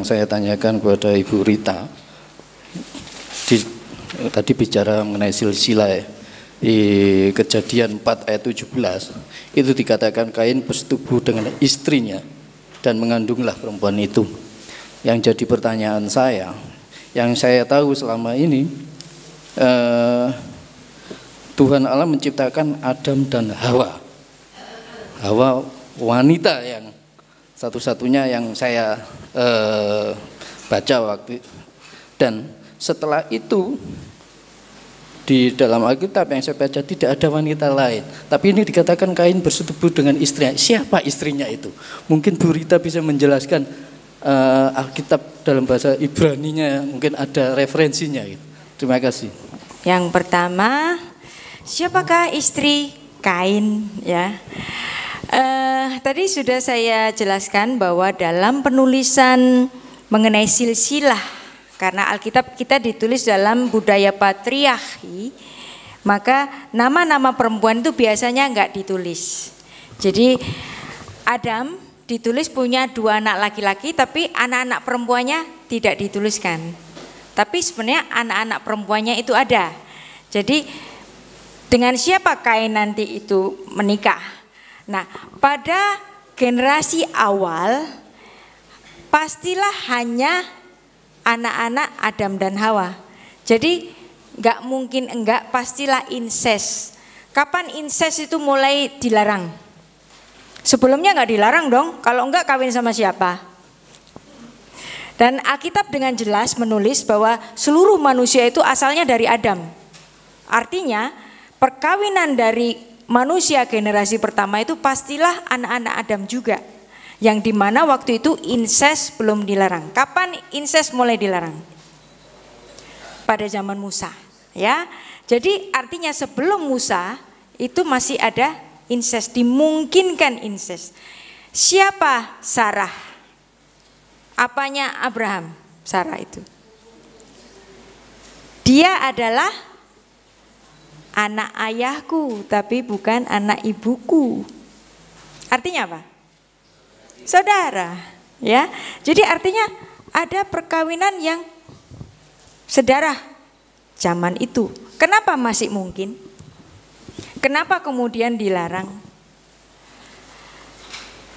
yang saya tanyakan kepada Ibu Rita di, tadi bicara mengenai silsilah ya. di kejadian 4 ayat 17 itu dikatakan Kain bersetubuh dengan istrinya dan mengandunglah perempuan itu yang jadi pertanyaan saya yang saya tahu selama ini eh, Tuhan Allah menciptakan Adam dan Hawa Hawa wanita yang satu-satunya yang saya eh, baca waktu dan setelah itu di dalam Alkitab yang saya baca tidak ada wanita lain. Tapi ini dikatakan Kain bersetubuh dengan istrinya. Siapa istrinya itu? Mungkin Bu Rita bisa menjelaskan eh, Alkitab dalam bahasa Ibrani-nya. mungkin ada referensinya. Gitu. Terima kasih. Yang pertama, siapakah istri Kain ya? eh, Uh, tadi sudah saya jelaskan bahwa dalam penulisan mengenai silsilah, karena Alkitab kita ditulis dalam budaya patriarki, maka nama-nama perempuan itu biasanya enggak ditulis. Jadi Adam ditulis punya dua anak laki-laki, tapi anak-anak perempuannya tidak dituliskan. Tapi sebenarnya anak-anak perempuannya itu ada. Jadi dengan siapa Kain nanti itu menikah? Nah, pada generasi awal pastilah hanya anak-anak Adam dan Hawa. Jadi nggak mungkin enggak pastilah inses. Kapan inses itu mulai dilarang? Sebelumnya nggak dilarang dong. Kalau enggak kawin sama siapa? Dan Alkitab dengan jelas menulis bahwa seluruh manusia itu asalnya dari Adam. Artinya perkawinan dari manusia generasi pertama itu pastilah anak-anak Adam juga. Yang dimana waktu itu inses belum dilarang. Kapan inses mulai dilarang? Pada zaman Musa. ya. Jadi artinya sebelum Musa itu masih ada inses, dimungkinkan inses. Siapa Sarah? Apanya Abraham? Sarah itu. Dia adalah anak ayahku tapi bukan anak ibuku. Artinya apa? Saudara, ya. Jadi artinya ada perkawinan yang sedarah zaman itu. Kenapa masih mungkin? Kenapa kemudian dilarang?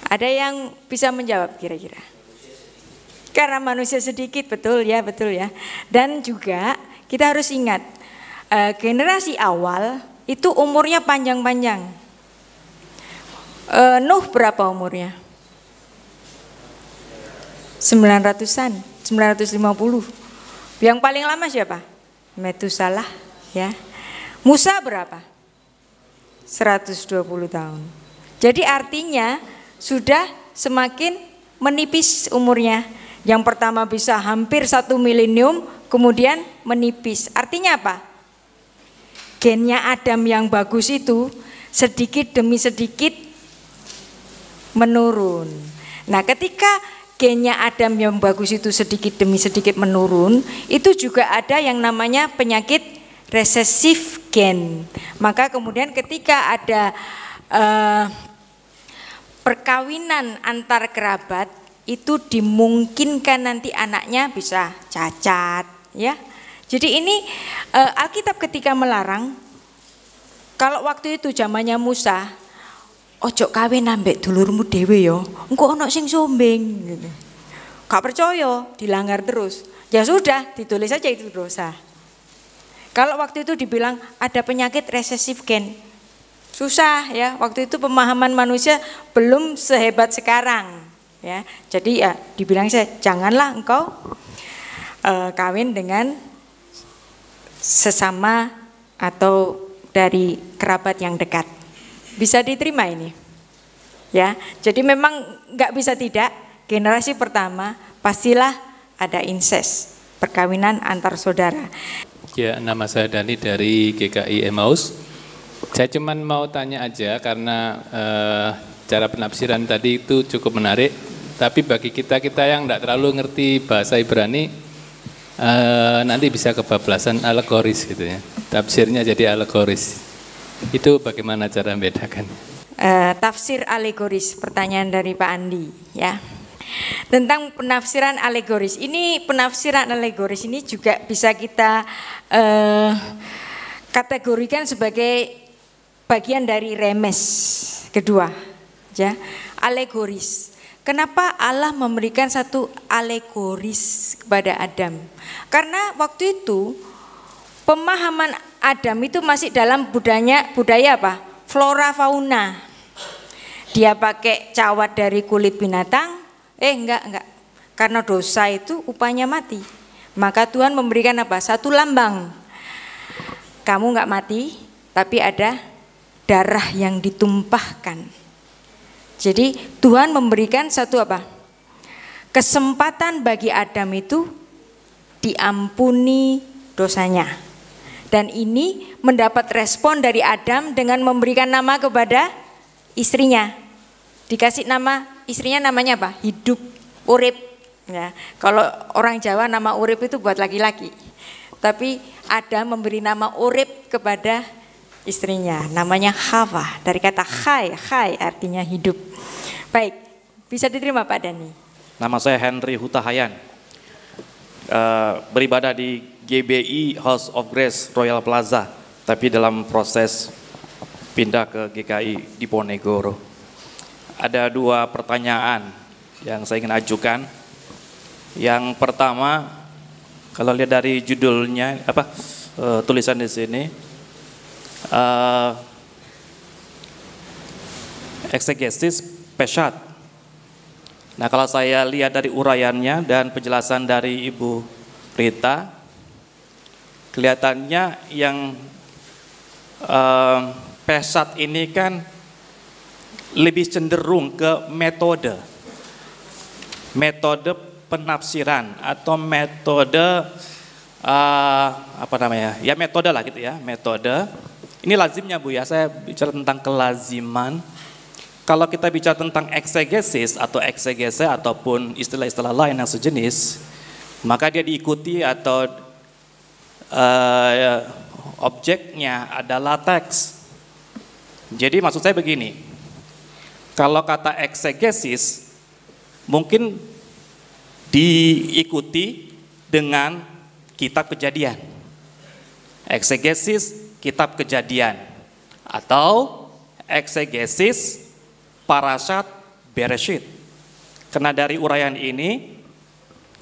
Ada yang bisa menjawab kira-kira? Karena manusia sedikit, betul ya, betul ya. Dan juga kita harus ingat uh, generasi awal itu umurnya panjang-panjang. Uh, Nuh berapa umurnya? 900-an, 950. Yang paling lama siapa? Metusalah, ya. Musa berapa? 120 tahun. Jadi artinya sudah semakin menipis umurnya. Yang pertama bisa hampir satu milenium, kemudian menipis. Artinya apa? gennya Adam yang bagus itu sedikit demi sedikit menurun. Nah, ketika gennya Adam yang bagus itu sedikit demi sedikit menurun, itu juga ada yang namanya penyakit resesif gen. Maka kemudian ketika ada eh, perkawinan antar kerabat itu dimungkinkan nanti anaknya bisa cacat, ya jadi ini uh, Alkitab ketika melarang, kalau waktu itu zamannya Musa, ojo kawin ambek dulurmu dewe yo, engko ono sing sombeng. Gitu. Gak percaya, dilanggar terus. Ya sudah, ditulis saja itu dosa. Kalau waktu itu dibilang ada penyakit resesif gen, susah ya. Waktu itu pemahaman manusia belum sehebat sekarang ya jadi ya dibilang saya janganlah engkau uh, kawin dengan sesama atau dari kerabat yang dekat. Bisa diterima ini? Ya, jadi memang nggak bisa tidak. Generasi pertama pastilah ada incest, perkawinan antar saudara. Ya, nama saya Dani dari GKI Emmaus. Saya cuman mau tanya aja karena eh, cara penafsiran tadi itu cukup menarik. Tapi bagi kita kita yang tidak terlalu ngerti bahasa Ibrani, uh, nanti bisa kebablasan alegoris gitu ya. Tafsirnya jadi alegoris. Itu bagaimana cara membedakan? Uh, tafsir alegoris, pertanyaan dari Pak Andi ya. Tentang penafsiran alegoris. Ini penafsiran alegoris ini juga bisa kita uh, kategorikan sebagai bagian dari remes kedua ya. Alegoris Kenapa Allah memberikan satu alegoris kepada Adam? Karena waktu itu pemahaman Adam itu masih dalam budaya budaya apa? Flora fauna. Dia pakai cawat dari kulit binatang. Eh enggak enggak. Karena dosa itu upahnya mati. Maka Tuhan memberikan apa? Satu lambang. Kamu enggak mati, tapi ada darah yang ditumpahkan jadi Tuhan memberikan satu apa? Kesempatan bagi Adam itu diampuni dosanya. Dan ini mendapat respon dari Adam dengan memberikan nama kepada istrinya. Dikasih nama istrinya namanya apa? Hidup Urip. Ya. Kalau orang Jawa nama Urip itu buat laki-laki. Tapi Adam memberi nama Urip kepada istrinya. Namanya Hawa, dari kata Hai, Hai artinya hidup. Baik, bisa diterima Pak Dani. Nama saya Henry Hutahayan, uh, beribadah di GBI House of Grace Royal Plaza, tapi dalam proses pindah ke GKI di Ponegoro. Ada dua pertanyaan yang saya ingin ajukan. Yang pertama, kalau lihat dari judulnya apa uh, tulisan di sini, uh, eksegesis pesat. Nah kalau saya lihat dari uraiannya dan penjelasan dari Ibu Rita, kelihatannya yang uh, pesat ini kan lebih cenderung ke metode, metode penafsiran atau metode uh, apa namanya ya metode lah gitu ya metode ini lazimnya Bu ya, saya bicara tentang kelaziman. Kalau kita bicara tentang eksegesis atau eksegese ataupun istilah-istilah lain yang sejenis, maka dia diikuti atau uh, objeknya adalah teks. Jadi maksud saya begini, kalau kata eksegesis mungkin diikuti dengan kitab kejadian. Eksegesis kitab kejadian atau eksegesis parasat bereshit. Karena dari uraian ini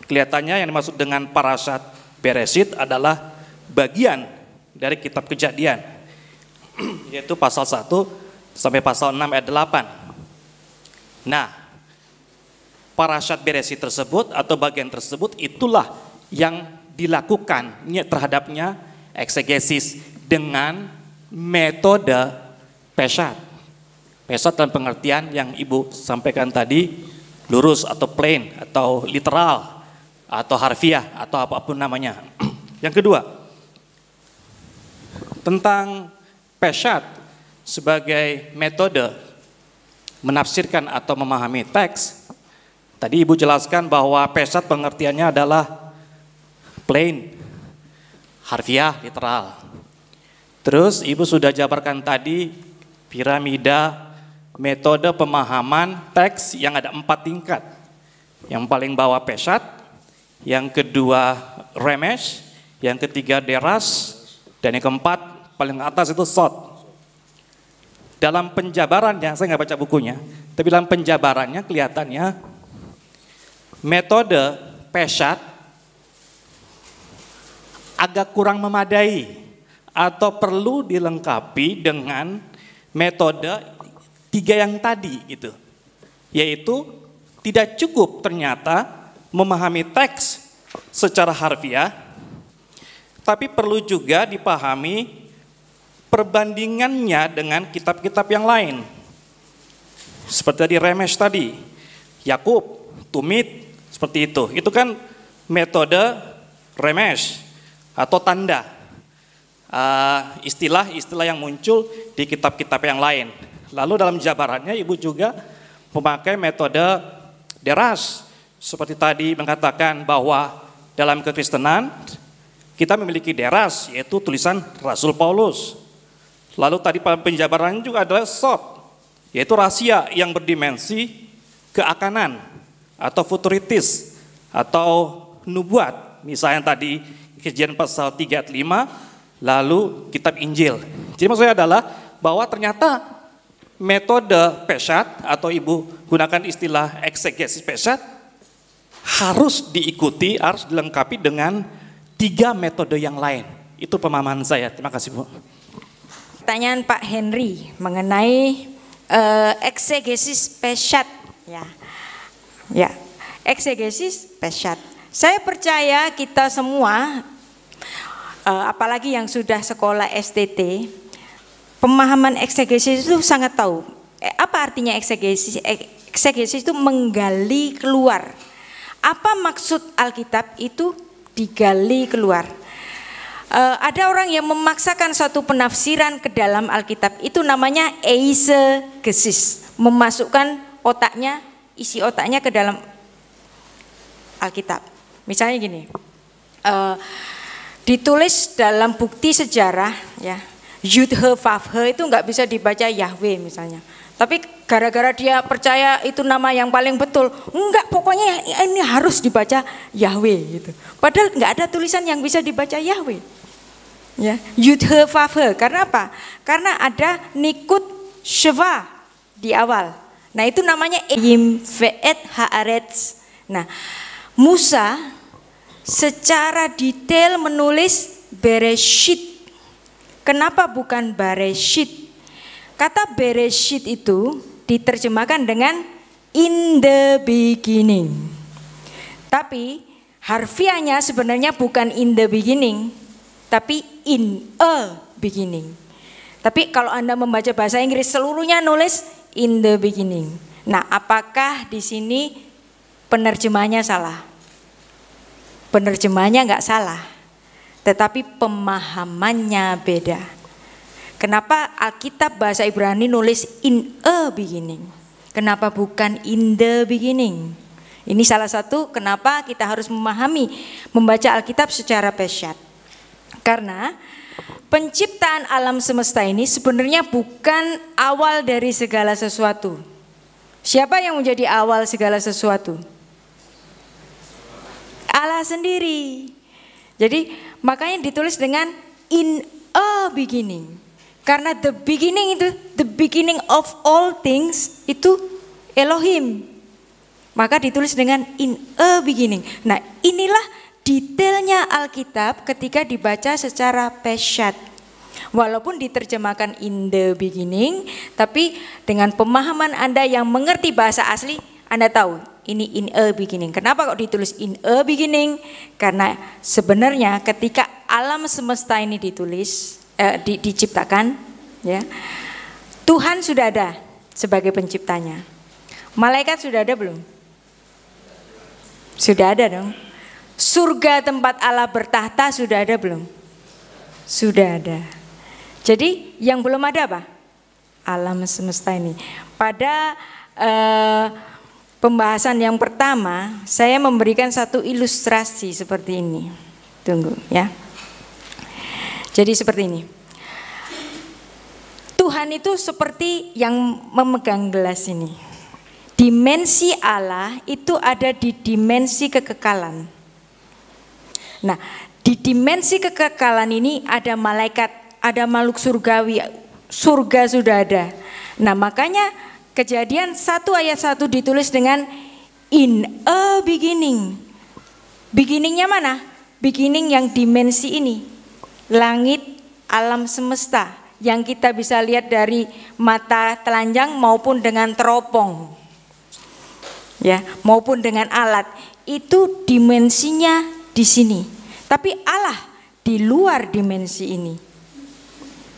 kelihatannya yang dimaksud dengan parasat bereshit adalah bagian dari kitab kejadian yaitu pasal 1 sampai pasal 6 ayat 8. Nah, parasat bereshit tersebut atau bagian tersebut itulah yang dilakukan terhadapnya eksegesis dengan metode pesat. Pesat dalam pengertian yang Ibu sampaikan tadi, lurus atau plain atau literal atau harfiah atau apapun namanya. yang kedua, tentang pesat sebagai metode menafsirkan atau memahami teks. Tadi Ibu jelaskan bahwa pesat pengertiannya adalah plain, harfiah, literal. Terus Ibu sudah jabarkan tadi piramida metode pemahaman teks yang ada empat tingkat. Yang paling bawah pesat, yang kedua remes, yang ketiga deras, dan yang keempat paling atas itu sot. Dalam penjabarannya, saya nggak baca bukunya, tapi dalam penjabarannya kelihatannya metode pesat agak kurang memadai atau perlu dilengkapi dengan metode tiga yang tadi gitu. Yaitu tidak cukup ternyata memahami teks secara harfiah, tapi perlu juga dipahami perbandingannya dengan kitab-kitab yang lain. Seperti tadi Remes tadi, Yakub, Tumit, seperti itu. Itu kan metode Remes atau tanda istilah-istilah eh, uh, yang muncul di kitab-kitab yang lain. Lalu dalam jabarannya ibu juga memakai metode deras. Seperti tadi mengatakan bahwa dalam kekristenan kita memiliki deras yaitu tulisan Rasul Paulus. Lalu tadi penjabarannya juga adalah sot yaitu rahasia yang berdimensi keakanan atau futuritis atau nubuat. Misalnya tadi kejadian pasal 3 ayat 5 lalu kitab Injil. Jadi saya adalah bahwa ternyata metode pesat atau ibu gunakan istilah eksegesis pesat harus diikuti, harus dilengkapi dengan tiga metode yang lain. Itu pemahaman saya. Terima kasih Bu. Pertanyaan Pak Henry mengenai uh, eksegesis pesat. Ya, ya, eksegesis pesat. Saya percaya kita semua Eh, apalagi yang sudah sekolah STT, pemahaman eksegesis itu sangat tahu. Eh, apa artinya eksegesis? Eh, eksegesis itu menggali keluar. Apa maksud Alkitab itu digali keluar? ada orang yang memaksakan suatu penafsiran ke dalam Alkitab itu namanya eisegesis, memasukkan otaknya, isi otaknya ke dalam Alkitab. Misalnya gini, uh, ditulis dalam bukti sejarah ya Yudhe Favhe itu nggak bisa dibaca Yahweh misalnya. Tapi gara-gara dia percaya itu nama yang paling betul, enggak pokoknya ini harus dibaca Yahweh gitu. Padahal nggak ada tulisan yang bisa dibaca Yahweh. Ya, Yudhe Favhe. Karena apa? Karena ada Nikut Sheva di awal. Nah itu namanya Yim Ve'et Haaretz. Nah Musa secara detail menulis Bereshit. Kenapa bukan Bereshit? Kata Bereshit itu diterjemahkan dengan in the beginning. Tapi harfiahnya sebenarnya bukan in the beginning, tapi in a beginning. Tapi kalau Anda membaca bahasa Inggris seluruhnya nulis in the beginning. Nah, apakah di sini penerjemahnya salah? Penerjemahnya nggak salah, tetapi pemahamannya beda. Kenapa Alkitab bahasa Ibrani nulis in a beginning? Kenapa bukan in the beginning? Ini salah satu kenapa kita harus memahami membaca Alkitab secara pesat. Karena penciptaan alam semesta ini sebenarnya bukan awal dari segala sesuatu. Siapa yang menjadi awal segala sesuatu? Allah sendiri. Jadi makanya ditulis dengan in a beginning. Karena the beginning itu the beginning of all things itu Elohim. Maka ditulis dengan in a beginning. Nah, inilah detailnya Alkitab ketika dibaca secara pesyat. Walaupun diterjemahkan in the beginning, tapi dengan pemahaman Anda yang mengerti bahasa asli, Anda tahu ini in a beginning. Kenapa kok ditulis in a beginning? Karena sebenarnya ketika alam semesta ini ditulis eh, di, diciptakan, ya Tuhan sudah ada sebagai penciptanya. Malaikat sudah ada belum? Sudah ada dong. Surga tempat Allah bertahta sudah ada belum? Sudah ada. Jadi yang belum ada apa? Alam semesta ini. Pada eh, pembahasan yang pertama, saya memberikan satu ilustrasi seperti ini. Tunggu ya. Jadi seperti ini. Tuhan itu seperti yang memegang gelas ini. Dimensi Allah itu ada di dimensi kekekalan. Nah, di dimensi kekekalan ini ada malaikat, ada makhluk surgawi, surga sudah ada. Nah, makanya Kejadian 1 ayat 1 ditulis dengan in a beginning. Beginningnya mana? Beginning yang dimensi ini. Langit alam semesta yang kita bisa lihat dari mata telanjang maupun dengan teropong. Ya, maupun dengan alat. Itu dimensinya di sini. Tapi Allah di luar dimensi ini.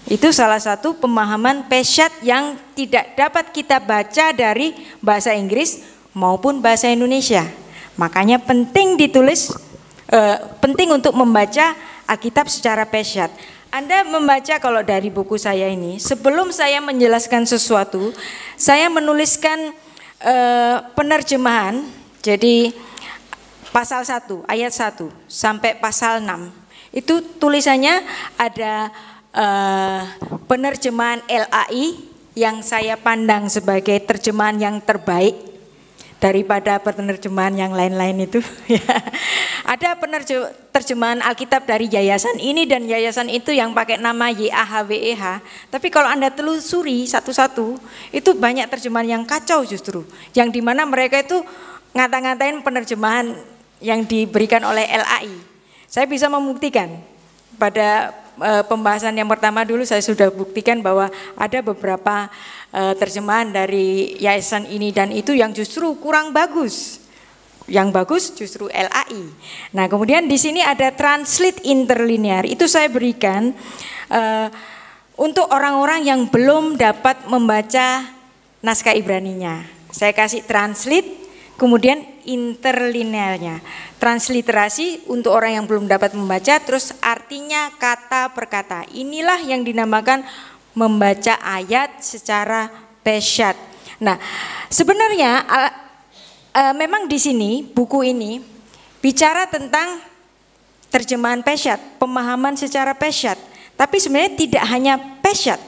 Itu salah satu pemahaman pesyat yang tidak dapat kita baca dari bahasa Inggris maupun bahasa Indonesia. Makanya penting ditulis, eh, penting untuk membaca Alkitab secara pesyat. Anda membaca kalau dari buku saya ini, sebelum saya menjelaskan sesuatu, saya menuliskan eh, penerjemahan. Jadi pasal 1, ayat 1 sampai pasal 6. Itu tulisannya ada Eh, penerjemahan LAI yang saya pandang sebagai terjemahan yang terbaik daripada penerjemahan yang lain-lain itu. Ya. Ada penerjemahan Alkitab dari yayasan ini dan yayasan itu yang pakai nama YAHWEH. E Tapi kalau Anda telusuri satu-satu, itu banyak terjemahan yang kacau justru. Yang dimana mereka itu ngata-ngatain penerjemahan yang diberikan oleh LAI. Saya bisa membuktikan pada Eh, pembahasan yang pertama dulu saya sudah buktikan bahwa ada beberapa eh, terjemahan dari yayasan ini dan itu yang justru kurang bagus. Yang bagus justru LAI. Nah, kemudian di sini ada translate interlinear. Itu saya berikan eh, untuk orang-orang yang belum dapat membaca naskah Ibraninya. Saya kasih translate, kemudian interlinearnya. Transliterasi untuk orang yang belum dapat membaca terus artinya kata per kata. Inilah yang dinamakan membaca ayat secara pesat. Nah, sebenarnya e, memang di sini buku ini bicara tentang terjemahan pesat pemahaman secara pesat Tapi sebenarnya tidak hanya pesat.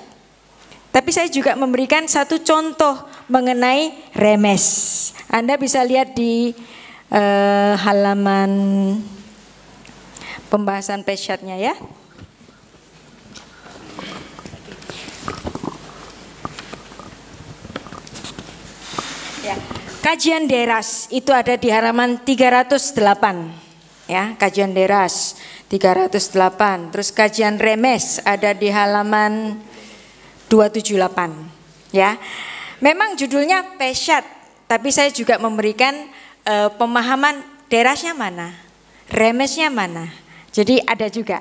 Tapi saya juga memberikan satu contoh mengenai remes. Anda bisa lihat di uh, halaman pembahasan pesatnya ya. ya. Kajian deras itu ada di halaman 308. Ya, kajian deras 308. Terus kajian remes ada di halaman 278 ya. Memang judulnya pesat tapi saya juga memberikan e, pemahaman derasnya mana, remesnya mana. Jadi ada juga.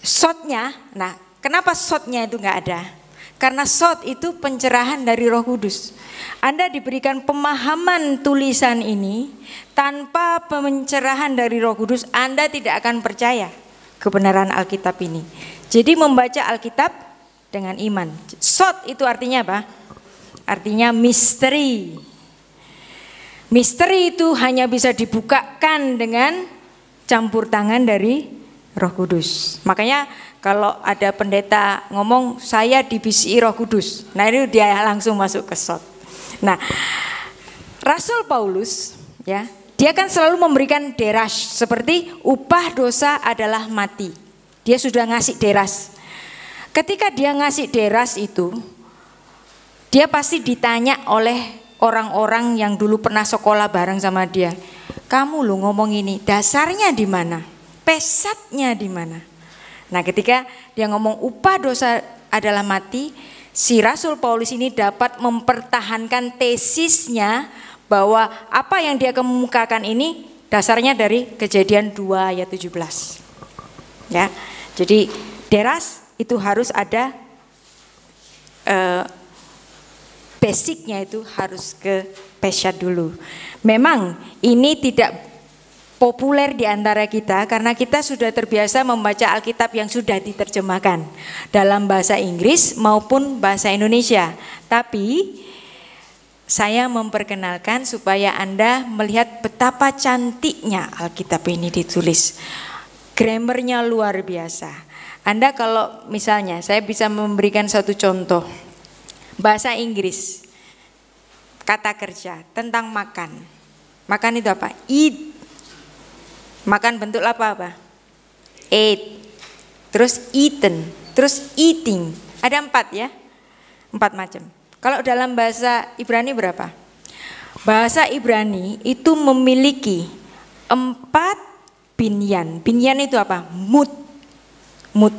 Shotnya, nah kenapa shotnya itu nggak ada? Karena shot itu pencerahan dari roh kudus. Anda diberikan pemahaman tulisan ini, tanpa pencerahan dari roh kudus Anda tidak akan percaya kebenaran Alkitab ini. Jadi membaca Alkitab dengan iman. Sot itu artinya apa? Artinya misteri. Misteri itu hanya bisa dibukakan dengan campur tangan dari Roh Kudus. Makanya kalau ada pendeta ngomong saya divisi Roh Kudus. Nah, itu dia langsung masuk ke sot. Nah, Rasul Paulus ya, dia kan selalu memberikan deras seperti upah dosa adalah mati. Dia sudah ngasih deras. Ketika dia ngasih deras itu, dia pasti ditanya oleh orang-orang yang dulu pernah sekolah bareng sama dia. Kamu lu ngomong ini, dasarnya di mana? Pesatnya di mana? Nah, ketika dia ngomong upah dosa adalah mati, si Rasul Paulus ini dapat mempertahankan tesisnya bahwa apa yang dia kemukakan ini dasarnya dari kejadian 2 ayat 17. Ya. Jadi deras itu harus ada uh, basicnya itu harus ke pesha dulu. Memang ini tidak populer di antara kita karena kita sudah terbiasa membaca Alkitab yang sudah diterjemahkan dalam bahasa Inggris maupun bahasa Indonesia. Tapi saya memperkenalkan supaya Anda melihat betapa cantiknya Alkitab ini ditulis. Grammarnya luar biasa. Anda kalau misalnya saya bisa memberikan satu contoh bahasa Inggris kata kerja tentang makan. Makan itu apa? Eat. Makan bentuk apa apa? Eat. Terus eaten. Terus eating. Ada empat ya, empat macam. Kalau dalam bahasa Ibrani berapa? Bahasa Ibrani itu memiliki empat binyan. Binyan itu apa? Mood mood.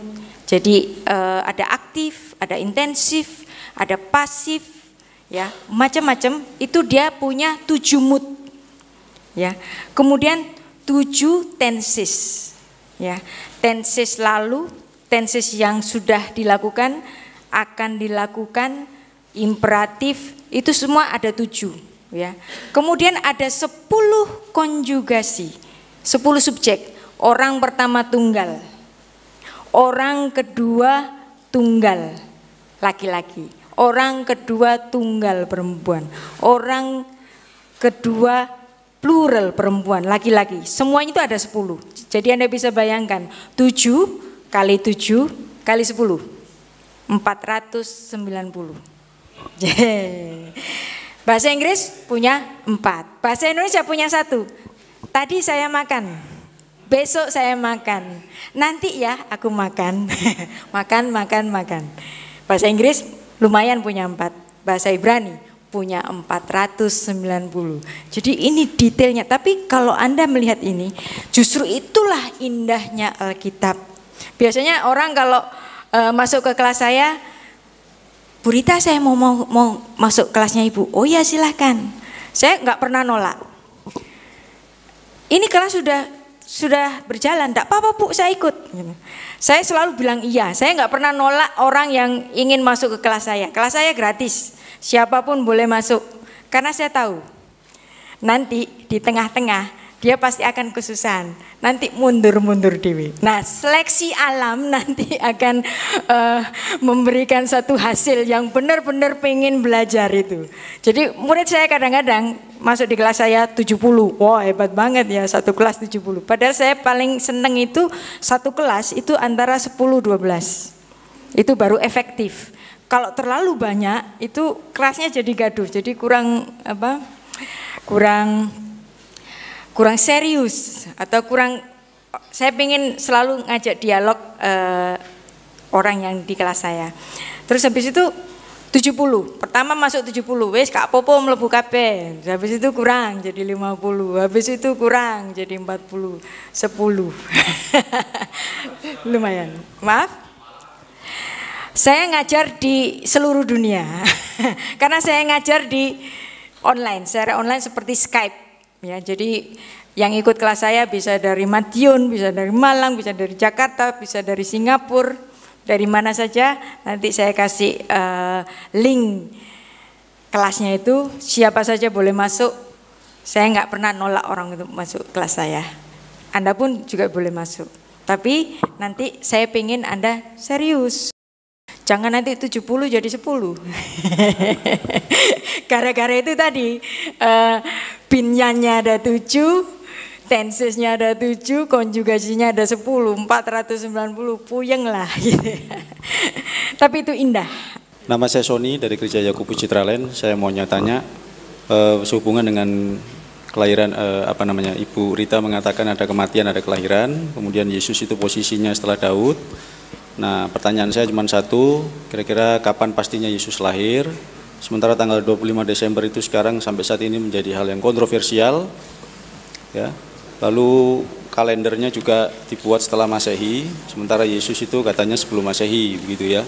Jadi uh, ada aktif, ada intensif, ada pasif, ya macam-macam. Itu dia punya tujuh mood. Ya, kemudian tujuh tenses. Ya, tenses lalu, tenses yang sudah dilakukan, akan dilakukan, imperatif, itu semua ada tujuh. Ya, kemudian ada sepuluh konjugasi, sepuluh subjek. Orang pertama tunggal, orang kedua tunggal laki-laki, orang kedua tunggal perempuan, orang kedua plural perempuan laki-laki. Semuanya itu ada 10. Jadi Anda bisa bayangkan 7 kali 7 kali 10 490. puluh. Bahasa Inggris punya empat, bahasa Indonesia punya satu. Tadi saya makan, Besok saya makan. Nanti ya aku makan. makan, makan, makan. Bahasa Inggris lumayan punya empat. Bahasa Ibrani punya 490. Jadi ini detailnya. Tapi kalau Anda melihat ini, justru itulah indahnya Alkitab. Biasanya orang kalau e, masuk ke kelas saya, Burita saya mau, mau, mau masuk kelasnya ibu. Oh ya silahkan. Saya nggak pernah nolak. Ini kelas sudah sudah berjalan, tidak apa-apa bu, saya ikut. Gitu. Saya selalu bilang iya, saya nggak pernah nolak orang yang ingin masuk ke kelas saya. Kelas saya gratis, siapapun boleh masuk, karena saya tahu nanti di tengah-tengah dia pasti akan kesusahan. Nanti mundur-mundur dewi. Nah, seleksi alam nanti akan uh, memberikan satu hasil yang benar-benar pengen belajar itu. Jadi murid saya kadang-kadang masuk di kelas saya 70. Wah, wow, hebat banget ya satu kelas 70. Padahal saya paling seneng itu satu kelas itu antara 10 12. Itu baru efektif. Kalau terlalu banyak itu kelasnya jadi gaduh. Jadi kurang apa? Kurang kurang serius atau kurang saya pengen selalu ngajak dialog uh, orang yang di kelas saya. Terus habis itu 70. Pertama masuk 70, wes Kak Popo melebu KP Habis itu kurang jadi 50, habis itu kurang jadi 40, 10. Lumayan. Maaf. Saya ngajar di seluruh dunia. Karena saya ngajar di online, secara online seperti Skype Ya, jadi yang ikut kelas saya bisa dari Matiun, bisa dari Malang, bisa dari Jakarta, bisa dari Singapura, dari mana saja. Nanti saya kasih uh, link kelasnya itu, siapa saja boleh masuk. Saya nggak pernah nolak orang untuk masuk kelas saya. Anda pun juga boleh masuk. Tapi nanti saya pengen Anda serius. Jangan nanti 70 jadi 10. Gara-gara itu tadi uh, binyannya ada 7, tensesnya ada 7, konjugasinya ada 10, 490 puyeng lah gitu. Tapi itu indah. Nama saya Sony dari Gereja Yakobus Citralen. Saya mau nyatanya uh, sehubungan dengan kelahiran eh, apa namanya Ibu Rita mengatakan ada kematian ada kelahiran kemudian Yesus itu posisinya setelah Daud Nah, pertanyaan saya cuma satu, kira-kira kapan pastinya Yesus lahir? Sementara tanggal 25 Desember itu sekarang sampai saat ini menjadi hal yang kontroversial. Ya. Lalu kalendernya juga dibuat setelah Masehi, sementara Yesus itu katanya sebelum Masehi begitu ya.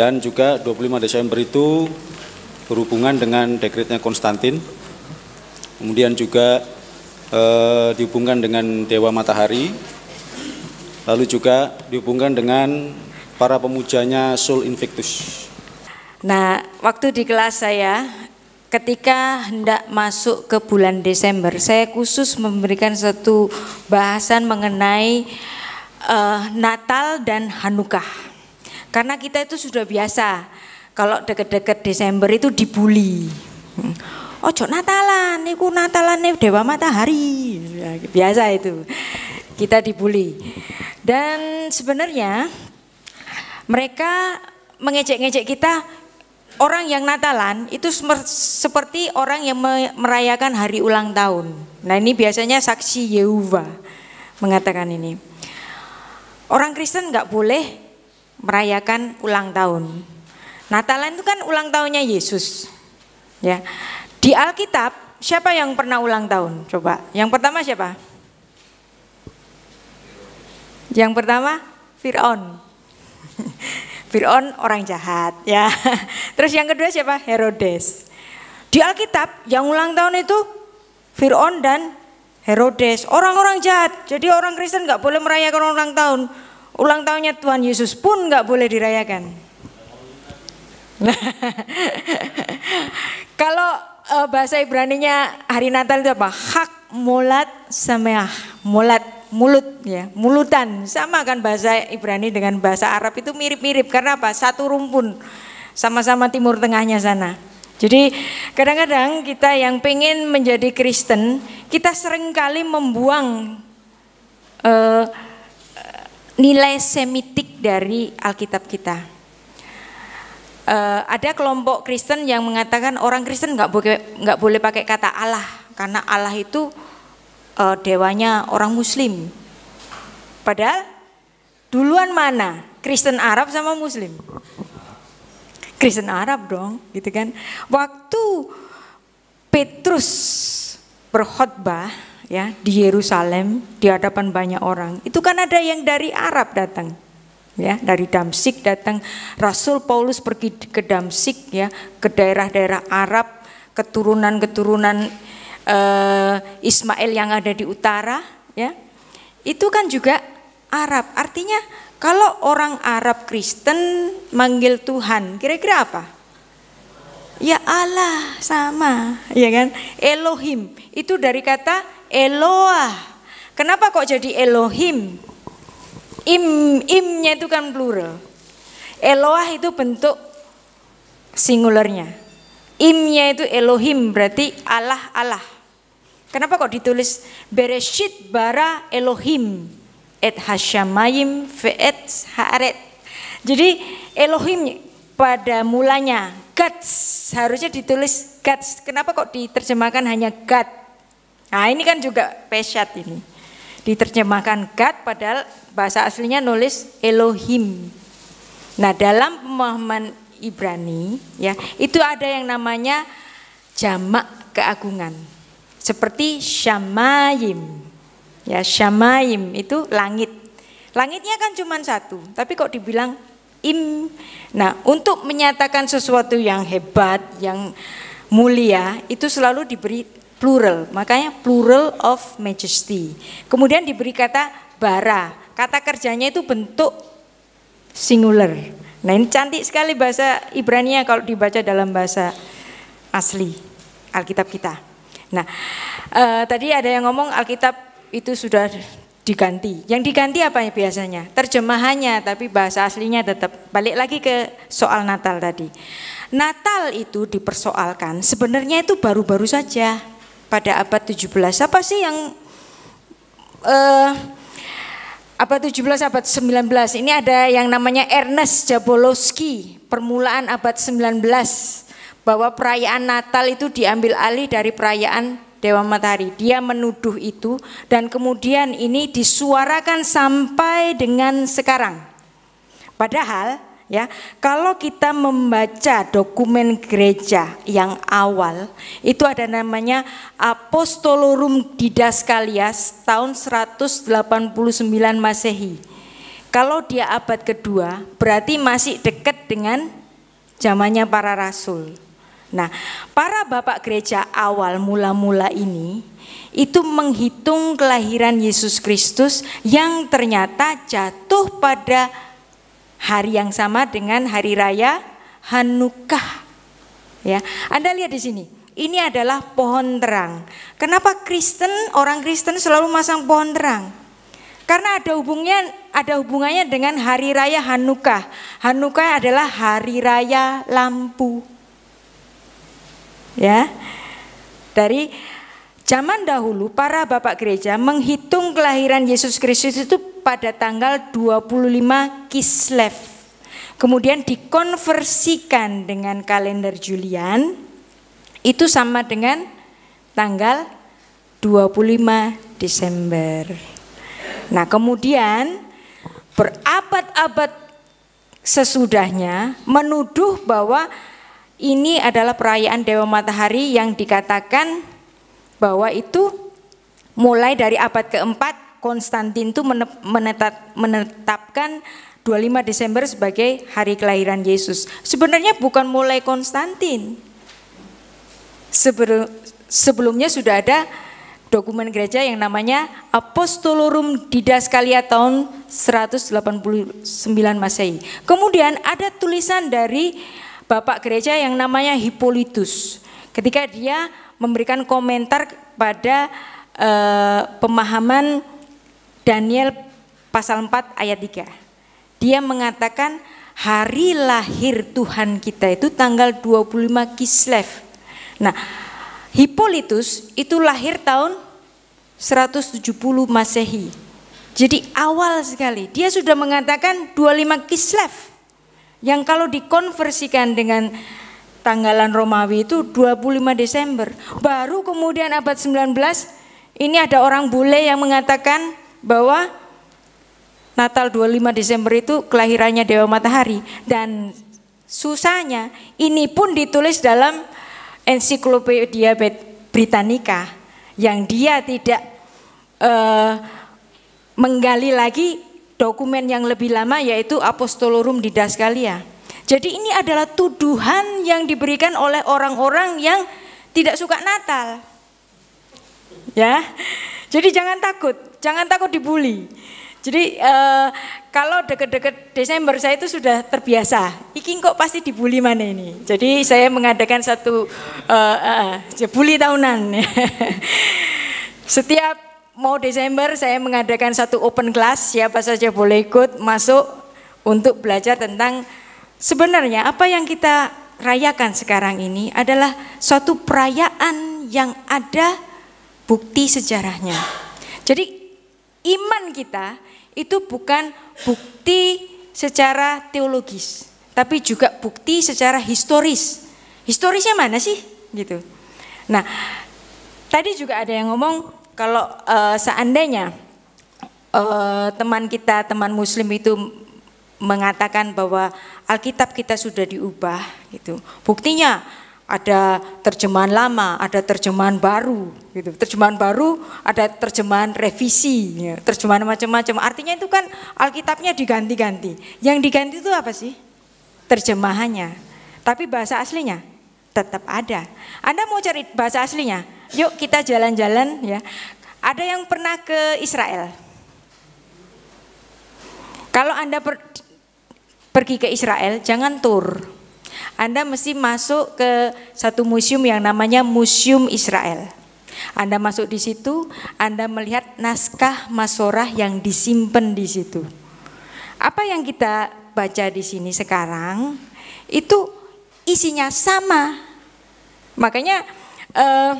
Dan juga 25 Desember itu berhubungan dengan dekretnya Konstantin. Kemudian juga eh, dihubungkan dengan dewa matahari lalu juga dihubungkan dengan para pemujanya Sul Invictus. Nah, waktu di kelas saya ketika hendak masuk ke bulan Desember, saya khusus memberikan satu bahasan mengenai uh, Natal dan Hanukkah. Karena kita itu sudah biasa kalau deket-deket Desember itu dibully. Hmm. Ojo Natalan, itu Natalan nih Dewa Matahari. Ya, biasa itu kita dibully. Dan sebenarnya mereka mengejek-ngejek kita orang yang Natalan itu seperti orang yang merayakan hari ulang tahun. Nah ini biasanya saksi Yehuwa mengatakan ini. Orang Kristen nggak boleh merayakan ulang tahun. Natalan itu kan ulang tahunnya Yesus. Ya. Di Alkitab siapa yang pernah ulang tahun? Coba. Yang pertama siapa? Yang pertama, Fir'aun. Fir'aun orang jahat ya. Terus yang kedua siapa? Herodes. Di Alkitab yang ulang tahun itu Fir'aun dan Herodes, orang-orang jahat. Jadi orang Kristen nggak boleh merayakan ulang tahun. Ulang tahunnya Tuhan Yesus pun nggak boleh dirayakan. Kalau eh, bahasa Ibrani-nya hari Natal itu apa? Hak mulat semeah. Mulat mulut ya, mulutan. Sama kan bahasa Ibrani dengan bahasa Arab itu mirip-mirip karena apa? Satu rumpun. Sama-sama timur tengahnya sana. Jadi kadang-kadang kita yang pengen menjadi Kristen, kita seringkali membuang uh, nilai semitik dari Alkitab kita. Uh, ada kelompok Kristen yang mengatakan orang Kristen nggak boleh nggak boleh pakai kata Allah karena Allah itu uh, dewanya orang Muslim. Padahal duluan mana Kristen Arab sama Muslim? Kristen Arab dong, gitu kan? Waktu Petrus berkhotbah ya di Yerusalem di hadapan banyak orang, itu kan ada yang dari Arab datang, ya dari Damsik datang Rasul Paulus pergi ke Damsik ya ke daerah-daerah Arab keturunan-keturunan uh, Ismail yang ada di utara, ya itu kan juga Arab. Artinya kalau orang Arab Kristen manggil Tuhan, kira-kira apa? Ya Allah sama, ya kan? Elohim itu dari kata Eloah. Kenapa kok jadi Elohim? Im imnya itu kan plural. Eloah itu bentuk singularnya. Imnya itu Elohim berarti Allah Allah. Kenapa kok ditulis Bereshit bara Elohim et hashamayim ve'et haaret. Jadi Elohim pada mulanya Gats harusnya ditulis Gats. Kenapa kok diterjemahkan hanya God? Nah ini kan juga pesat ini. Diterjemahkan God padahal bahasa aslinya nulis Elohim. Nah dalam pemahaman Ibrani ya itu ada yang namanya jamak keagungan. Seperti syamayim. Ya, syamayim itu langit. Langitnya kan cuma satu, tapi kok dibilang im. Nah, untuk menyatakan sesuatu yang hebat, yang mulia, itu selalu diberi plural. Makanya plural of majesty. Kemudian diberi kata bara. Kata kerjanya itu bentuk singular. Nah, ini cantik sekali bahasa Ibrani kalau dibaca dalam bahasa asli Alkitab kita. Nah, eh, tadi ada yang ngomong Alkitab itu sudah diganti. Yang diganti apa ya biasanya? Terjemahannya, tapi bahasa aslinya tetap. Balik lagi ke soal Natal tadi. Natal itu dipersoalkan, sebenarnya itu baru-baru saja pada abad 17. Apa sih yang eh, abad 17, abad 19? Ini ada yang namanya Ernest Jabolowski, permulaan abad 19 bahwa perayaan Natal itu diambil alih dari perayaan Dewa Matahari. Dia menuduh itu dan kemudian ini disuarakan sampai dengan sekarang. Padahal ya, kalau kita membaca dokumen gereja yang awal, itu ada namanya Apostolorum Didaskalias tahun 189 Masehi. Kalau dia abad kedua, berarti masih dekat dengan zamannya para rasul. Nah, para bapak gereja awal mula-mula ini itu menghitung kelahiran Yesus Kristus yang ternyata jatuh pada hari yang sama dengan hari raya Hanukkah. Ya, Anda lihat di sini. Ini adalah pohon terang. Kenapa Kristen, orang Kristen selalu masang pohon terang? Karena ada hubungnya, ada hubungannya dengan hari raya Hanukkah. Hanukkah adalah hari raya lampu. Ya. Dari zaman dahulu para bapak gereja menghitung kelahiran Yesus Kristus itu pada tanggal 25 Kislev. Kemudian dikonversikan dengan kalender Julian itu sama dengan tanggal 25 Desember. Nah, kemudian berabad-abad sesudahnya menuduh bahwa ini adalah perayaan Dewa Matahari yang dikatakan bahwa itu mulai dari abad keempat Konstantin itu menetap, menetapkan 25 Desember sebagai hari kelahiran Yesus. Sebenarnya bukan mulai Konstantin. Sebelumnya sudah ada dokumen gereja yang namanya Apostolorum Didaskalia tahun 189 Masehi. Kemudian ada tulisan dari bapak gereja yang namanya Hippolytus. Ketika dia memberikan komentar pada e, pemahaman Daniel pasal 4 ayat 3. Dia mengatakan hari lahir Tuhan kita itu tanggal 25 Kislev. Nah, Hippolytus itu lahir tahun 170 Masehi. Jadi awal sekali dia sudah mengatakan 25 Kislev yang kalau dikonversikan dengan tanggalan Romawi itu 25 Desember. Baru kemudian abad 19 ini ada orang bule yang mengatakan bahwa Natal 25 Desember itu kelahirannya Dewa Matahari dan susahnya ini pun ditulis dalam ensiklopedia Britannica yang dia tidak uh, menggali lagi dokumen yang lebih lama yaitu Apostolorum Didaskalia. Jadi ini adalah tuduhan yang diberikan oleh orang-orang yang tidak suka Natal. Ya. Jadi jangan takut, jangan takut dibully. Jadi eh, kalau deket-deket Desember saya itu sudah terbiasa. Iki kok pasti dibully mana ini. Jadi saya mengadakan satu eh, eh, eh ya, bully tahunan. Setiap mau Desember saya mengadakan satu open class, siapa saja boleh ikut masuk untuk belajar tentang sebenarnya apa yang kita rayakan sekarang ini adalah suatu perayaan yang ada bukti sejarahnya. Jadi iman kita itu bukan bukti secara teologis, tapi juga bukti secara historis. Historisnya mana sih? Gitu. Nah, tadi juga ada yang ngomong kalau uh, seandainya uh, teman kita, teman muslim itu mengatakan bahwa Alkitab kita sudah diubah gitu. Buktinya ada terjemahan lama, ada terjemahan baru, gitu. Terjemahan baru, ada terjemahan revisi, ya. terjemahan macam-macam. Artinya itu kan Alkitabnya diganti-ganti. Yang diganti itu apa sih? Terjemahannya. Tapi bahasa aslinya tetap ada. Anda mau cari bahasa aslinya? Yuk kita jalan-jalan ya. Ada yang pernah ke Israel? Kalau Anda per, pergi ke Israel, jangan tur. Anda mesti masuk ke satu museum yang namanya Museum Israel. Anda masuk di situ, Anda melihat naskah masorah yang disimpan di situ. Apa yang kita baca di sini sekarang itu isinya sama. Makanya eh,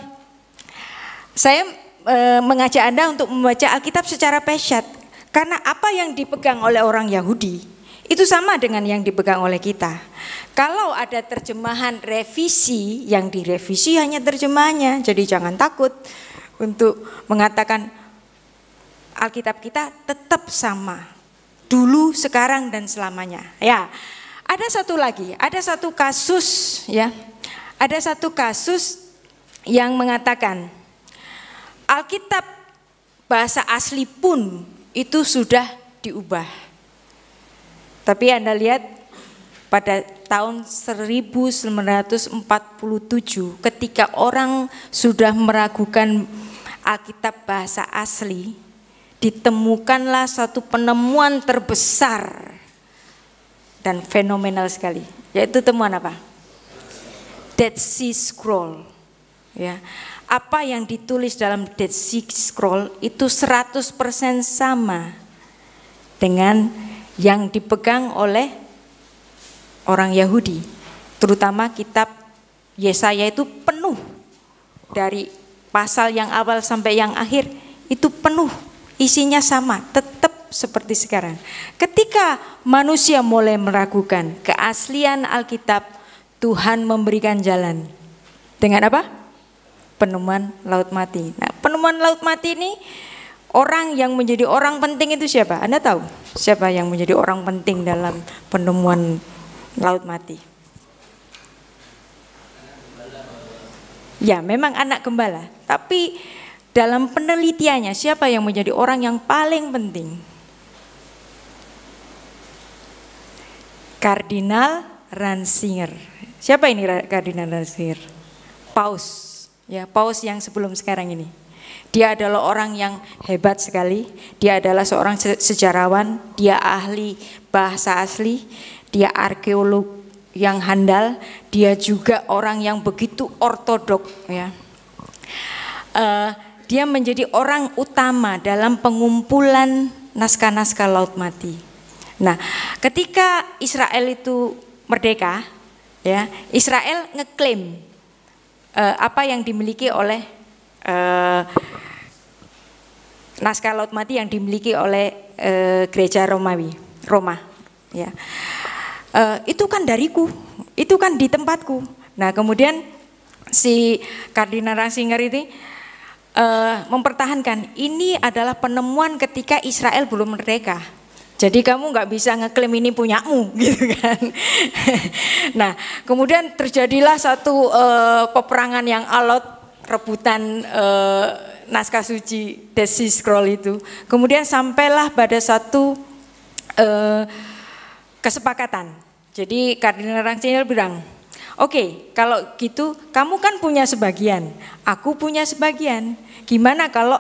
saya e, mengajak Anda untuk membaca Alkitab secara pesat Karena apa yang dipegang oleh orang Yahudi itu sama dengan yang dipegang oleh kita. Kalau ada terjemahan revisi, yang direvisi hanya terjemahannya. Jadi jangan takut untuk mengatakan Alkitab kita tetap sama. Dulu, sekarang, dan selamanya. Ya, ada satu lagi, ada satu kasus ya. Ada satu kasus yang mengatakan Alkitab bahasa asli pun itu sudah diubah. Tapi Anda lihat pada tahun 1947 ketika orang sudah meragukan Alkitab bahasa asli, ditemukanlah satu penemuan terbesar dan fenomenal sekali, yaitu temuan apa? Dead Sea Scroll. Ya apa yang ditulis dalam Dead Sea Scroll itu 100% sama dengan yang dipegang oleh orang Yahudi. Terutama kitab Yesaya itu penuh dari pasal yang awal sampai yang akhir itu penuh isinya sama tetap seperti sekarang. Ketika manusia mulai meragukan keaslian Alkitab, Tuhan memberikan jalan. Dengan apa? penemuan laut mati. Nah, penemuan laut mati ini orang yang menjadi orang penting itu siapa? Anda tahu siapa yang menjadi orang penting dalam penemuan laut mati? Ya, memang anak gembala, tapi dalam penelitiannya siapa yang menjadi orang yang paling penting? Kardinal Ransinger. Siapa ini Kardinal Ransinger? Paus. Ya, Paus yang sebelum sekarang ini. Dia adalah orang yang hebat sekali, dia adalah seorang sejarawan, dia ahli bahasa asli, dia arkeolog yang handal, dia juga orang yang begitu ortodok ya. Uh, dia menjadi orang utama dalam pengumpulan naskah-naskah Laut Mati. Nah, ketika Israel itu merdeka, ya, Israel ngeklaim uh, apa yang dimiliki oleh uh, naskah laut mati yang dimiliki oleh uh, gereja Romawi Roma ya uh, itu kan dariku itu kan di tempatku nah kemudian si Kardinal Ratzinger ini uh, mempertahankan ini adalah penemuan ketika Israel belum merdeka jadi kamu nggak bisa ngeklaim ini punyamu, gitu kan? nah, kemudian terjadilah satu uh, peperangan yang alot, rebutan uh, naskah suci desi scroll itu. Kemudian sampailah pada satu uh, kesepakatan. Jadi Kardinal Rangsinger bilang, oke, okay, kalau gitu kamu kan punya sebagian, aku punya sebagian. Gimana kalau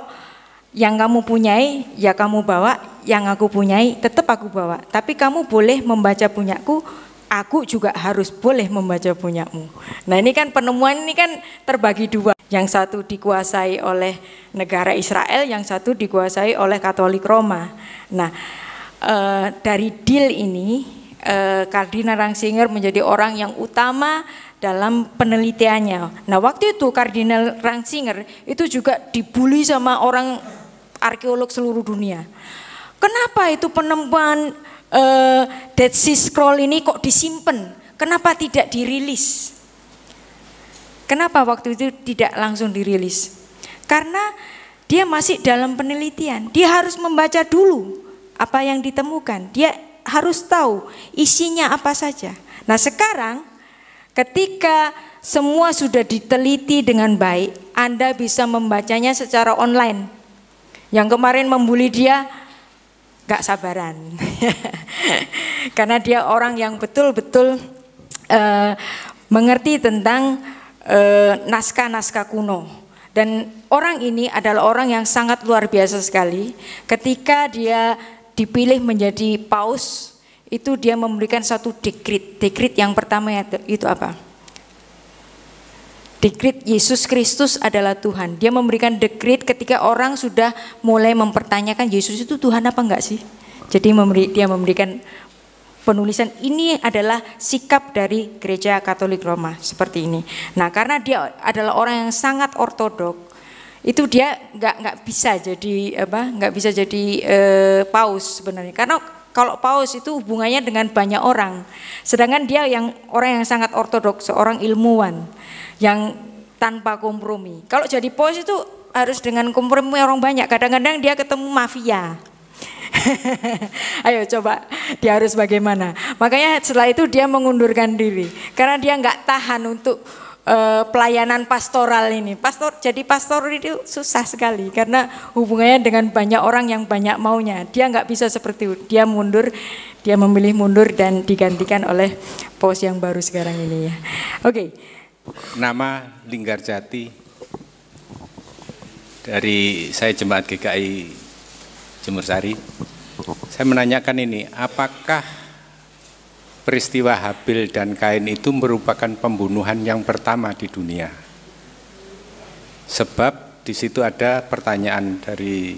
yang kamu punyai ya kamu bawa, yang aku punyai tetap aku bawa. Tapi kamu boleh membaca punyaku, aku juga harus boleh membaca punyamu. Nah ini kan penemuan ini kan terbagi dua. Yang satu dikuasai oleh negara Israel, yang satu dikuasai oleh Katolik Roma. Nah e, dari deal ini e, Kardinal Rangsinger menjadi orang yang utama dalam penelitiannya. Nah waktu itu Kardinal Rangsinger itu juga dibully sama orang arkeolog seluruh dunia. Kenapa itu penemuan uh, Dead Sea Scroll ini kok disimpan? Kenapa tidak dirilis? Kenapa waktu itu tidak langsung dirilis? Karena dia masih dalam penelitian. Dia harus membaca dulu apa yang ditemukan. Dia harus tahu isinya apa saja. Nah, sekarang ketika semua sudah diteliti dengan baik, Anda bisa membacanya secara online. Yang kemarin membuli dia gak sabaran. Karena dia orang yang betul-betul uh, mengerti tentang eh, naskah-naskah uh, kuno. Dan orang ini adalah orang yang sangat luar biasa sekali. Ketika dia dipilih menjadi paus, itu dia memberikan satu dekrit. Dekrit yang pertama itu apa? dekrit Yesus Kristus adalah Tuhan. Dia memberikan dekrit ketika orang sudah mulai mempertanyakan Yesus itu Tuhan apa enggak sih? Jadi memberi, dia memberikan penulisan ini adalah sikap dari gereja Katolik Roma seperti ini. Nah, karena dia adalah orang yang sangat ortodok, itu dia nggak nggak bisa jadi apa nggak bisa jadi e, paus sebenarnya karena kalau paus itu hubungannya dengan banyak orang. Sedangkan dia yang orang yang sangat ortodoks, seorang ilmuwan yang tanpa kompromi. Kalau jadi paus itu harus dengan kompromi orang banyak. Kadang-kadang dia ketemu mafia. Ayo coba dia harus bagaimana. Makanya setelah itu dia mengundurkan diri karena dia nggak tahan untuk Eh, pelayanan pastoral ini. Pastor jadi pastor itu susah sekali karena hubungannya dengan banyak orang yang banyak maunya. Dia nggak bisa seperti itu. Dia mundur, dia memilih mundur dan digantikan oleh pos yang baru sekarang ini ya. Oke. Okay. Nama Linggarjati dari saya jemaat GKI Jemur Sari. Saya menanyakan ini, apakah peristiwa Habil dan Kain itu merupakan pembunuhan yang pertama di dunia. Sebab di situ ada pertanyaan dari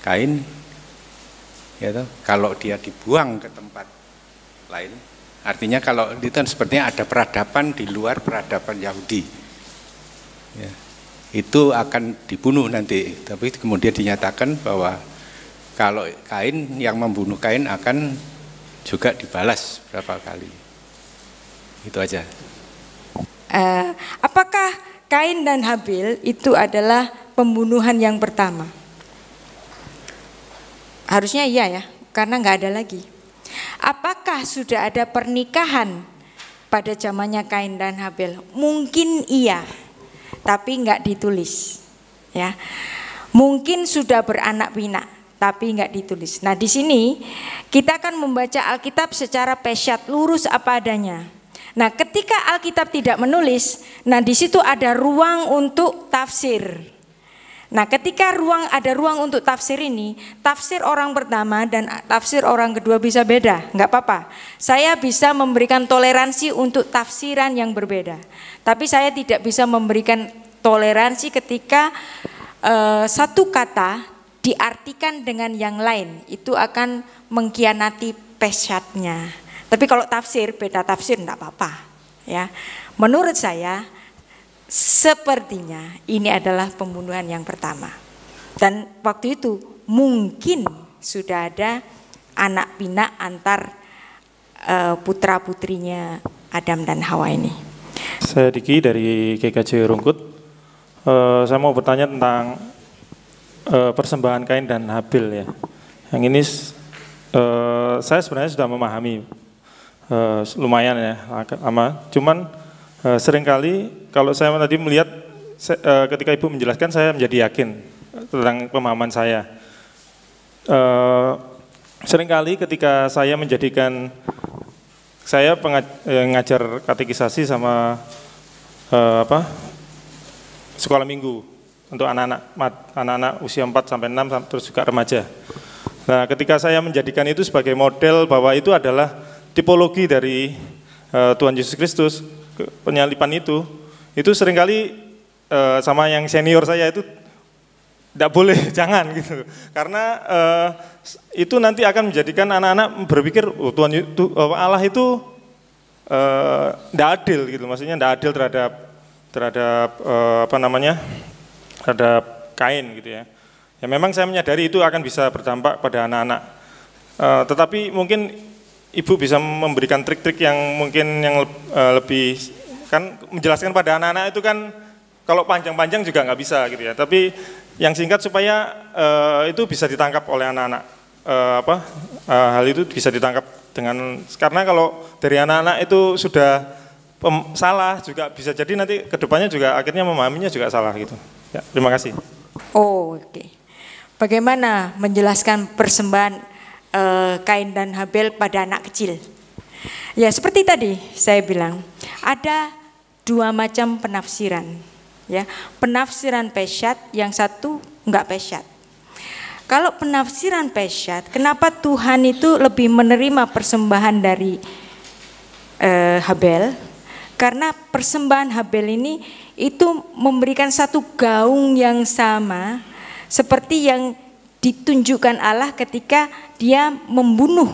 Kain, ya toh, kalau dia dibuang ke tempat lain, artinya kalau itu sepertinya ada peradaban di luar peradaban Yahudi. Ya, itu akan dibunuh nanti, tapi kemudian dinyatakan bahwa kalau Kain yang membunuh Kain akan juga dibalas berapa kali. Itu aja. Uh, apakah Kain dan Habil itu adalah pembunuhan yang pertama? Harusnya iya ya, karena nggak ada lagi. Apakah sudah ada pernikahan pada zamannya Kain dan Habil? Mungkin iya, tapi nggak ditulis. Ya, mungkin sudah beranak pinak, tapi nggak ditulis. Nah di sini kita akan membaca Alkitab secara pesyat lurus apa adanya. Nah ketika Alkitab tidak menulis, nah di situ ada ruang untuk tafsir. Nah, ketika ruang ada ruang untuk tafsir ini, tafsir orang pertama dan tafsir orang kedua bisa beda, nggak apa-apa. Saya bisa memberikan toleransi untuk tafsiran yang berbeda, tapi saya tidak bisa memberikan toleransi ketika eh, satu kata diartikan dengan yang lain itu akan mengkhianati pesatnya. Tapi kalau tafsir beda tafsir tidak apa-apa ya. Menurut saya sepertinya ini adalah pembunuhan yang pertama. Dan waktu itu mungkin sudah ada anak pinak antar uh, putra-putrinya Adam dan Hawa ini. Saya Diki dari GKJ Rungkut. Uh, saya mau bertanya tentang uh, persembahan Kain dan Habil ya. Yang ini uh, saya sebenarnya sudah memahami uh, lumayan ya Cuman uh, seringkali kalau saya tadi melihat saya, uh, ketika ibu menjelaskan saya menjadi yakin tentang pemahaman saya. Uh, seringkali ketika saya menjadikan saya pengajar katekisasi sama uh, apa sekolah minggu untuk anak-anak anak-anak usia 4 sampai 6 terus juga remaja. Nah, ketika saya menjadikan itu sebagai model bahwa itu adalah tipologi dari uh, Tuhan Yesus Kristus penyalipan itu, itu seringkali uh, sama yang senior saya itu tidak boleh, jangan gitu. Karena uh, itu nanti akan menjadikan anak-anak berpikir oh, Tuhan itu, Allah itu tidak uh, adil gitu, maksudnya tidak adil terhadap terhadap uh, apa namanya terhadap kain gitu ya. Ya memang saya menyadari itu akan bisa berdampak pada anak-anak. Uh, tetapi mungkin ibu bisa memberikan trik-trik yang mungkin yang uh, lebih kan menjelaskan pada anak-anak itu kan kalau panjang-panjang juga nggak bisa gitu ya. Tapi yang singkat supaya uh, itu bisa ditangkap oleh anak-anak uh, apa uh, hal itu bisa ditangkap dengan karena kalau dari anak-anak itu sudah salah juga bisa jadi nanti kedepannya juga akhirnya memahaminya juga salah gitu. Ya, terima kasih. Oh, oke. Okay. Bagaimana menjelaskan persembahan uh, Kain dan Habel pada anak kecil? Ya, seperti tadi saya bilang, ada dua macam penafsiran. Ya, penafsiran pesyat yang satu enggak pesyat. Kalau penafsiran pesyat, kenapa Tuhan itu lebih menerima persembahan dari uh, Habel? Karena persembahan Habel ini itu memberikan satu gaung yang sama seperti yang ditunjukkan Allah ketika dia membunuh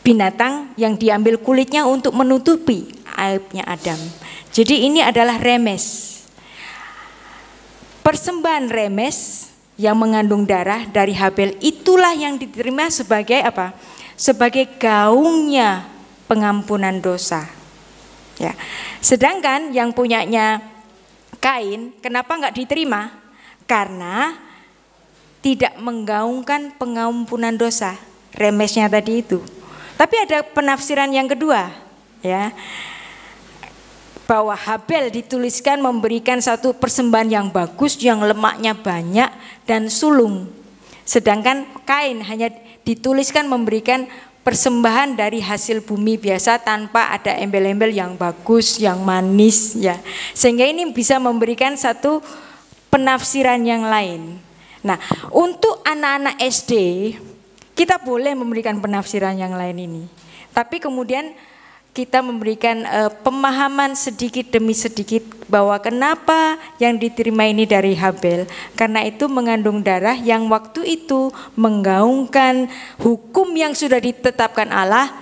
binatang yang diambil kulitnya untuk menutupi aibnya Adam. Jadi ini adalah remes. Persembahan remes yang mengandung darah dari Habel itulah yang diterima sebagai apa? Sebagai gaungnya pengampunan dosa. Ya. Sedangkan yang punyanya Kain, kenapa nggak diterima? Karena tidak menggaungkan pengampunan dosa, remesnya tadi itu. Tapi ada penafsiran yang kedua, ya bahwa Habel dituliskan memberikan satu persembahan yang bagus, yang lemaknya banyak dan sulung. Sedangkan Kain hanya dituliskan memberikan persembahan dari hasil bumi biasa tanpa ada embel-embel yang bagus, yang manis ya. Sehingga ini bisa memberikan satu penafsiran yang lain. Nah, untuk anak-anak SD kita boleh memberikan penafsiran yang lain ini. Tapi kemudian kita memberikan uh, pemahaman sedikit demi sedikit bahwa kenapa yang diterima ini dari Habel karena itu mengandung darah yang waktu itu menggaungkan hukum yang sudah ditetapkan Allah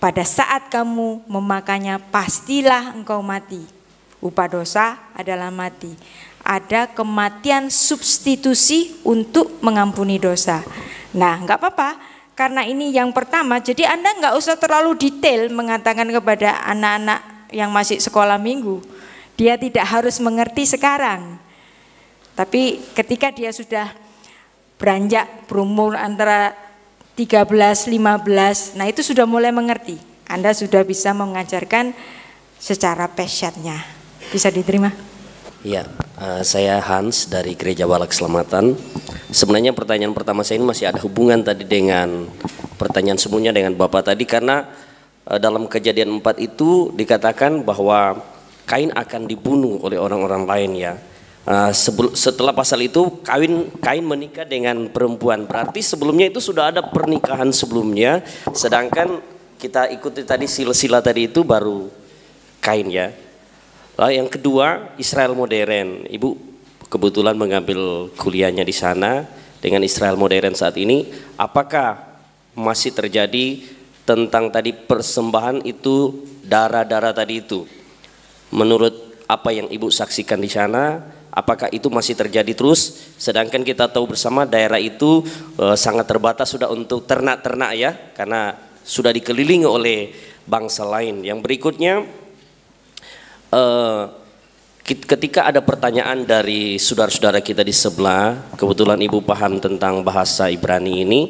pada saat kamu memakannya pastilah engkau mati upah dosa adalah mati ada kematian substitusi untuk mengampuni dosa nah nggak apa-apa karena ini yang pertama, jadi Anda nggak usah terlalu detail mengatakan kepada anak-anak yang masih sekolah minggu. Dia tidak harus mengerti sekarang. Tapi ketika dia sudah beranjak berumur antara 13, 15, nah itu sudah mulai mengerti. Anda sudah bisa mengajarkan secara pesatnya, Bisa diterima? Ya, uh, saya Hans dari Gereja Balak Selamatan. Sebenarnya pertanyaan pertama saya ini masih ada hubungan tadi dengan pertanyaan semuanya dengan Bapak tadi karena uh, dalam kejadian 4 itu dikatakan bahwa Kain akan dibunuh oleh orang-orang lain ya. Uh, setelah pasal itu kawin Kain menikah dengan perempuan. Berarti sebelumnya itu sudah ada pernikahan sebelumnya sedangkan kita ikuti tadi silsilah tadi itu baru Kain ya. Lalu ah, yang kedua Israel modern. Ibu kebetulan mengambil kuliahnya di sana dengan Israel modern saat ini. Apakah masih terjadi tentang tadi persembahan itu darah-darah tadi itu? Menurut apa yang ibu saksikan di sana, apakah itu masih terjadi terus sedangkan kita tahu bersama daerah itu e, sangat terbatas sudah untuk ternak-ternak ya karena sudah dikelilingi oleh bangsa lain yang berikutnya Eh, ketika ada pertanyaan dari saudara-saudara kita di sebelah, kebetulan ibu paham tentang bahasa Ibrani ini,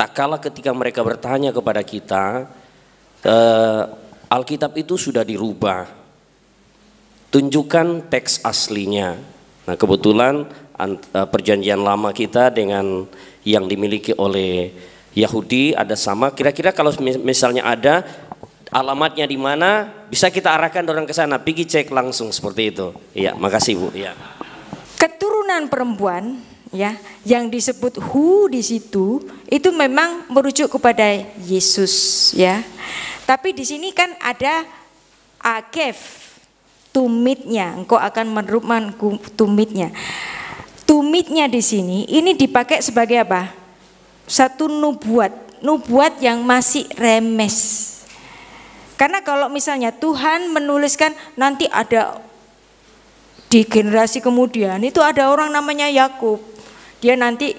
tak kalah ketika mereka bertanya kepada kita, eh, Alkitab itu sudah dirubah, tunjukkan teks aslinya. Nah kebetulan eh, perjanjian lama kita dengan yang dimiliki oleh Yahudi ada sama, kira-kira kalau misalnya ada alamatnya di mana, bisa kita arahkan orang ke sana. Pergi cek langsung seperti itu. Iya, makasih Bu. Iya. Keturunan perempuan ya yang disebut hu di situ itu memang merujuk kepada Yesus ya. Tapi di sini kan ada Akev tumitnya, engkau akan menurunkan tumitnya. Tumitnya di sini ini dipakai sebagai apa? Satu nubuat, nubuat yang masih remes karena kalau misalnya Tuhan menuliskan nanti ada di generasi kemudian itu ada orang namanya Yakub. Dia nanti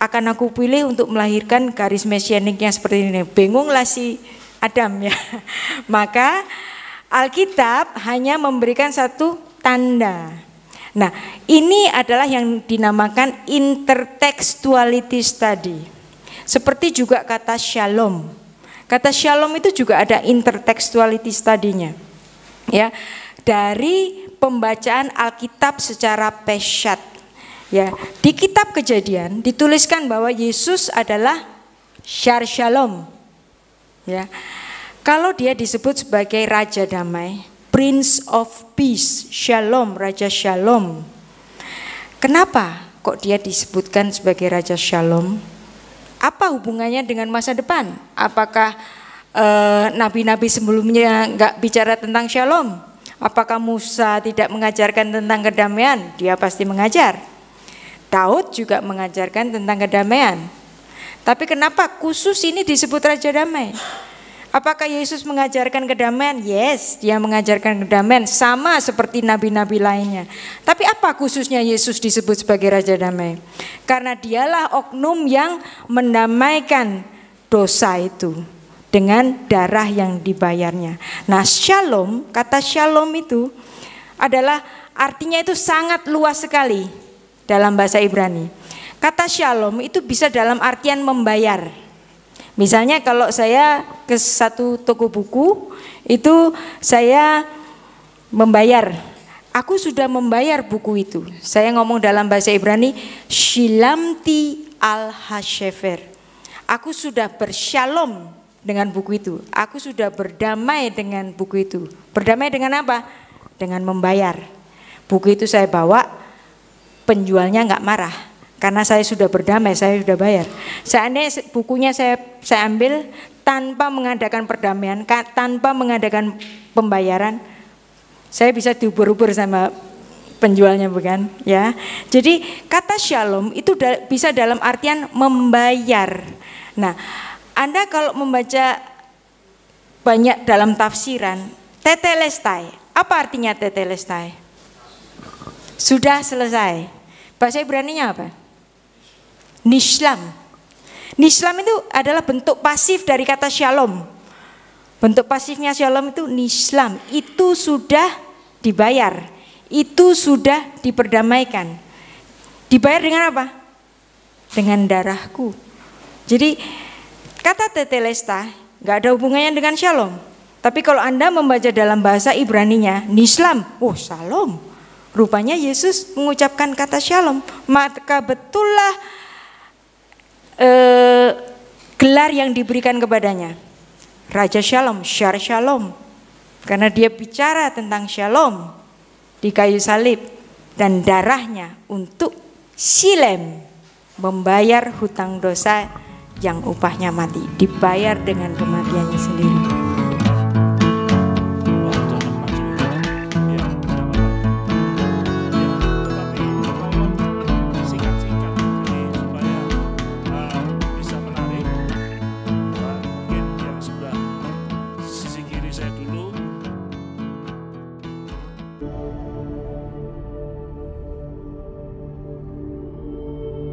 akan aku pilih untuk melahirkan garis mesianiknya seperti ini. Bingunglah si Adam ya. Maka Alkitab hanya memberikan satu tanda. Nah, ini adalah yang dinamakan intertextuality study. Seperti juga kata shalom. Kata shalom itu juga ada intertextuality studinya. Ya, dari pembacaan Alkitab secara pesat, Ya, di kitab Kejadian dituliskan bahwa Yesus adalah Syar Shalom. Ya. Kalau dia disebut sebagai raja damai, Prince of Peace, Shalom, raja Shalom. Kenapa kok dia disebutkan sebagai raja Shalom? apa hubungannya dengan masa depan? Apakah eh, nabi-nabi eh, sebelumnya nggak bicara tentang shalom? Apakah Musa tidak mengajarkan tentang kedamaian? Dia pasti mengajar. Daud juga mengajarkan tentang kedamaian. Tapi kenapa khusus ini disebut Raja Damai? Apakah Yesus mengajarkan kedamaian? Yes, dia mengajarkan kedamaian sama seperti nabi-nabi lainnya. Tapi apa khususnya Yesus disebut sebagai Raja Damai? Karena dialah oknum yang mendamaikan dosa itu dengan darah yang dibayarnya. Nah, shalom, kata shalom itu adalah artinya itu sangat luas sekali dalam bahasa Ibrani. Kata shalom itu bisa dalam artian membayar Misalnya kalau saya ke satu toko buku itu saya membayar. Aku sudah membayar buku itu. Saya ngomong dalam bahasa Ibrani, Shilamti al-Hashefer. Aku sudah bershalom dengan buku itu. Aku sudah berdamai dengan buku itu. Berdamai dengan apa? Dengan membayar. Buku itu saya bawa, penjualnya nggak marah karena saya sudah berdamai, saya sudah bayar. Seandainya bukunya saya saya ambil tanpa mengadakan perdamaian, tanpa mengadakan pembayaran, saya bisa diubur-ubur sama penjualnya bukan? Ya. Jadi kata shalom itu da bisa dalam artian membayar. Nah, Anda kalau membaca banyak dalam tafsiran, tetelestai. Apa artinya tetelestai? Sudah selesai. Bahasa Ibrani-nya apa? nishlam. Nishlam itu adalah bentuk pasif dari kata shalom. Bentuk pasifnya shalom itu nishlam. Itu sudah dibayar. Itu sudah diperdamaikan. Dibayar dengan apa? Dengan darahku. Jadi kata tetelesta nggak ada hubungannya dengan shalom. Tapi kalau Anda membaca dalam bahasa Ibraninya, Nislam, oh shalom. Rupanya Yesus mengucapkan kata shalom. Maka betullah eh, gelar yang diberikan kepadanya. Raja Shalom, Syar Shalom. Karena dia bicara tentang Shalom di kayu salib dan darahnya untuk silem membayar hutang dosa yang upahnya mati dibayar dengan kematiannya sendiri.